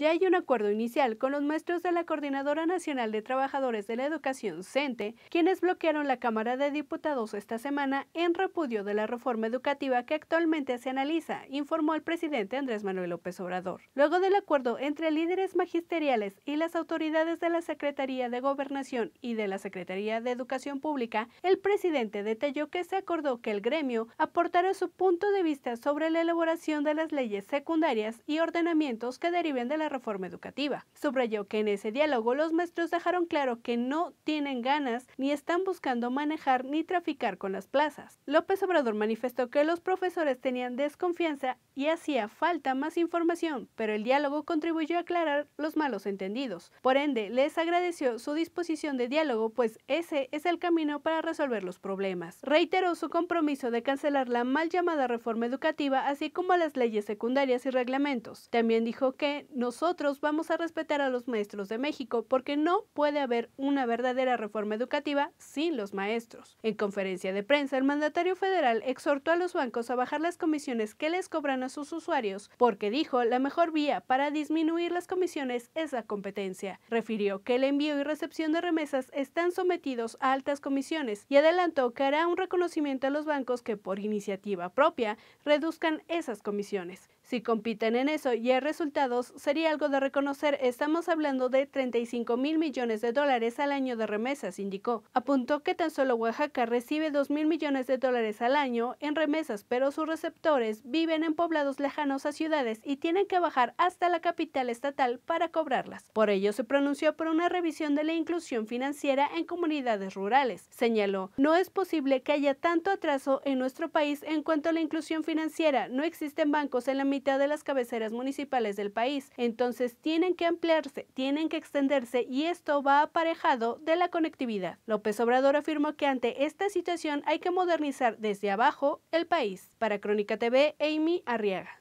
ya hay un acuerdo inicial con los maestros de la Coordinadora Nacional de Trabajadores de la Educación, CENTE, quienes bloquearon la Cámara de Diputados esta semana en repudio de la reforma educativa que actualmente se analiza, informó el presidente Andrés Manuel López Obrador. Luego del acuerdo entre líderes magisteriales y las autoridades de la Secretaría de Gobernación y de la Secretaría de Educación Pública, el presidente detalló que se acordó que el gremio aportará su punto de vista sobre la elaboración de las leyes secundarias y ordenamientos que deriven de la reforma educativa. Subrayó que en ese diálogo los maestros dejaron claro que no tienen ganas ni están buscando manejar ni traficar con las plazas. López Obrador manifestó que los profesores tenían desconfianza y hacía falta más información, pero el diálogo contribuyó a aclarar los malos entendidos. Por ende, les agradeció su disposición de diálogo, pues ese es el camino para resolver los problemas. Reiteró su compromiso de cancelar la mal llamada reforma educativa, así como las leyes secundarias y reglamentos. También dijo que no nosotros vamos a respetar a los maestros de México porque no puede haber una verdadera reforma educativa sin los maestros. En conferencia de prensa, el mandatario federal exhortó a los bancos a bajar las comisiones que les cobran a sus usuarios porque dijo la mejor vía para disminuir las comisiones es la competencia. Refirió que el envío y recepción de remesas están sometidos a altas comisiones y adelantó que hará un reconocimiento a los bancos que por iniciativa propia reduzcan esas comisiones si compiten en eso y hay resultados, sería algo de reconocer. Estamos hablando de 35 mil millones de dólares al año de remesas, indicó. Apuntó que tan solo Oaxaca recibe 2 mil millones de dólares al año en remesas, pero sus receptores viven en poblados lejanos a ciudades y tienen que bajar hasta la capital estatal para cobrarlas. Por ello, se pronunció por una revisión de la inclusión financiera en comunidades rurales. Señaló, no es posible que haya tanto atraso en nuestro país en cuanto a la inclusión financiera. No existen bancos en la mitad de las cabeceras municipales del país. Entonces tienen que ampliarse, tienen que extenderse y esto va aparejado de la conectividad. López Obrador afirmó que ante esta situación hay que modernizar desde abajo el país. Para Crónica TV, Amy Arriaga.